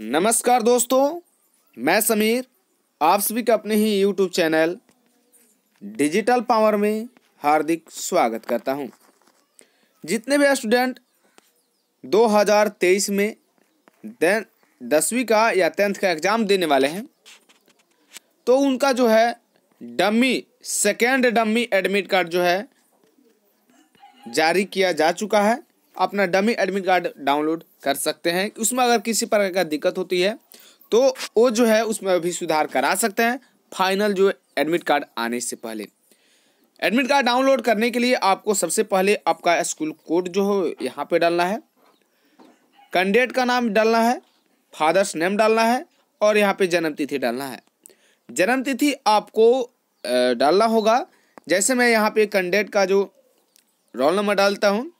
नमस्कार दोस्तों मैं समीर आप सभी का अपने ही यूट्यूब चैनल डिजिटल पावर में हार्दिक स्वागत करता हूं। जितने भी स्टूडेंट 2023 में दसवीं का या टेंथ का एग्ज़ाम देने वाले हैं तो उनका जो है dummy second dummy admit card जो है जारी किया जा चुका है अपना डमी एडमिट कार्ड डाउनलोड कर सकते हैं उसमें अगर किसी प्रकार का दिक्कत होती है तो वो जो है उसमें भी सुधार करा सकते हैं फाइनल जो एडमिट कार्ड आने से पहले एडमिट कार्ड डाउनलोड करने के लिए आपको सबसे पहले आपका स्कूल कोड जो हो यहाँ पे डालना है कैंडिडेट का नाम डालना है फादर्स नेम डालना है और यहाँ पे जन्म तिथि डालना है जन्म तिथि आपको डालना होगा जैसे मैं यहाँ पे कैंडिडेट का जो रोल नंबर डालता हूँ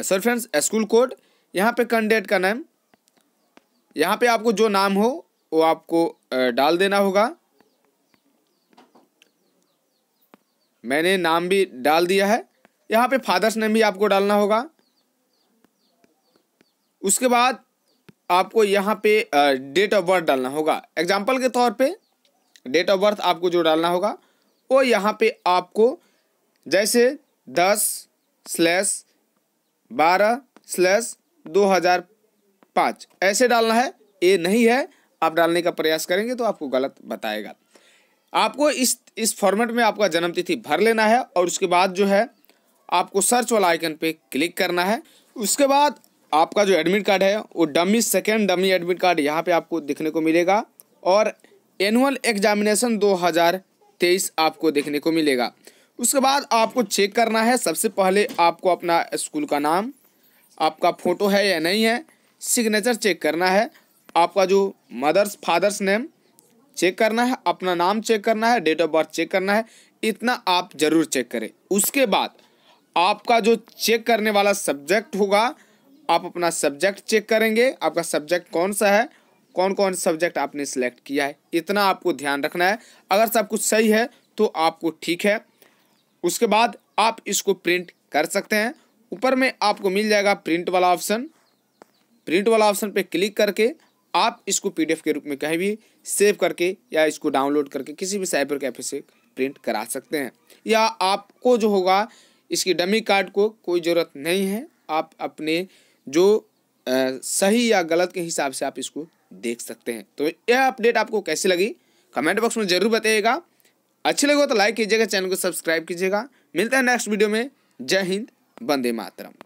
सर फ्रेंड्स स्कूल कोड यहाँ पे कैंडिडेट का नाम यहाँ पे आपको जो नाम हो वो आपको uh, डाल देना होगा मैंने नाम भी डाल दिया है यहाँ पे फादर्स नेम भी आपको डालना होगा उसके बाद आपको यहाँ पे डेट ऑफ बर्थ डालना होगा एग्जाम्पल के तौर पे डेट ऑफ बर्थ आपको जो डालना होगा वो यहाँ पे आपको जैसे दस स्लैश बारह स्लैश दो हजार पाँच ऐसे डालना है ए नहीं है आप डालने का प्रयास करेंगे तो आपको गलत बताएगा आपको इस इस फॉर्मेट में आपका जन्मतिथि भर लेना है और उसके बाद जो है आपको सर्च वाला आइकन पे क्लिक करना है उसके बाद आपका जो एडमिट कार्ड है वो dummy second dummy admit card यहाँ पे आपको देखने को मिलेगा और एनुअल एग्जामिनेशन 2023 आपको देखने को मिलेगा उसके बाद आपको चेक करना है सबसे पहले आपको अपना स्कूल का नाम आपका फ़ोटो है या नहीं है सिग्नेचर चेक करना है आपका जो मदर्स फादर्स नेम चेक करना है अपना नाम चेक करना है डेट ऑफ बर्थ चेक करना है इतना आप ज़रूर चेक करें उसके बाद आपका जो चेक करने वाला सब्जेक्ट होगा आप अपना सब्जेक्ट चेक करेंगे आपका सब्जेक्ट कौन सा है कौन कौन सब्जेक्ट आपने सेलेक्ट किया है इतना आपको ध्यान रखना है अगर सब कुछ सही है तो आपको ठीक है उसके बाद आप इसको प्रिंट कर सकते हैं ऊपर में आपको मिल जाएगा प्रिंट वाला ऑप्शन प्रिंट वाला ऑप्शन पे क्लिक करके आप इसको पीडीएफ के रूप में कहीं भी सेव करके या इसको डाउनलोड करके किसी भी साइबर कैफे से प्रिंट करा सकते हैं या आपको जो होगा इसकी डमी कार्ड को कोई ज़रूरत नहीं है आप अपने जो आ, सही या गलत के हिसाब से आप इसको देख सकते हैं तो यह अपडेट आपको कैसी लगी कमेंट बॉक्स में ज़रूर बताइएगा अच्छे लगे तो लाइक कीजिएगा चैनल को सब्सक्राइब कीजिएगा मिलता है नेक्स्ट वीडियो में जय हिंद वंदे मातरम